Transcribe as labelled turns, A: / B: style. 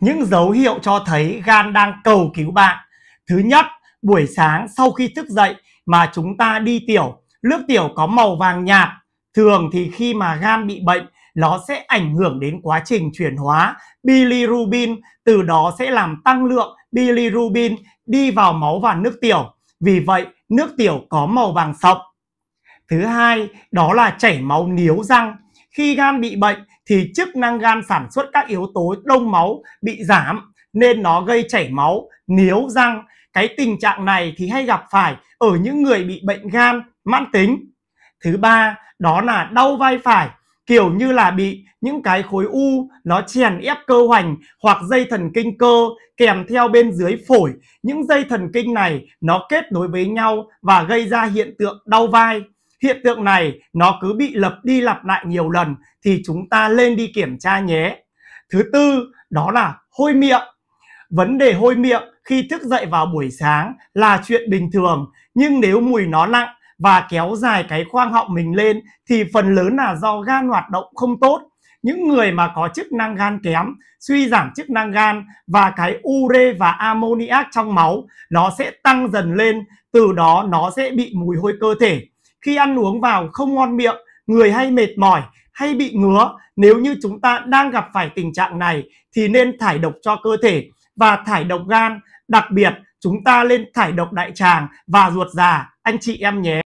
A: những dấu hiệu cho thấy gan đang cầu cứu bạn. Thứ nhất, buổi sáng sau khi thức dậy mà chúng ta đi tiểu, nước tiểu có màu vàng nhạt. Thường thì khi mà gan bị bệnh, nó sẽ ảnh hưởng đến quá trình chuyển hóa bilirubin, từ đó sẽ làm tăng lượng bilirubin đi vào máu và nước tiểu. Vì vậy, nước tiểu có màu vàng sậm. Thứ hai, đó là chảy máu niếu răng khi gan bị bệnh thì chức năng gan sản xuất các yếu tố đông máu bị giảm nên nó gây chảy máu, niếu răng. Cái tình trạng này thì hay gặp phải ở những người bị bệnh gan mãn tính. Thứ ba, đó là đau vai phải, kiểu như là bị những cái khối u nó chèn ép cơ hoành hoặc dây thần kinh cơ kèm theo bên dưới phổi. Những dây thần kinh này nó kết nối với nhau và gây ra hiện tượng đau vai hiện tượng này nó cứ bị lập đi lặp lại nhiều lần thì chúng ta lên đi kiểm tra nhé. Thứ tư đó là hôi miệng. Vấn đề hôi miệng khi thức dậy vào buổi sáng là chuyện bình thường nhưng nếu mùi nó nặng và kéo dài cái khoang họng mình lên thì phần lớn là do gan hoạt động không tốt. Những người mà có chức năng gan kém, suy giảm chức năng gan và cái ure và amoniac trong máu nó sẽ tăng dần lên, từ đó nó sẽ bị mùi hôi cơ thể khi ăn uống vào không ngon miệng, người hay mệt mỏi hay bị ngứa, nếu như chúng ta đang gặp phải tình trạng này thì nên thải độc cho cơ thể và thải độc gan, đặc biệt chúng ta lên thải độc đại tràng và ruột già anh chị em nhé.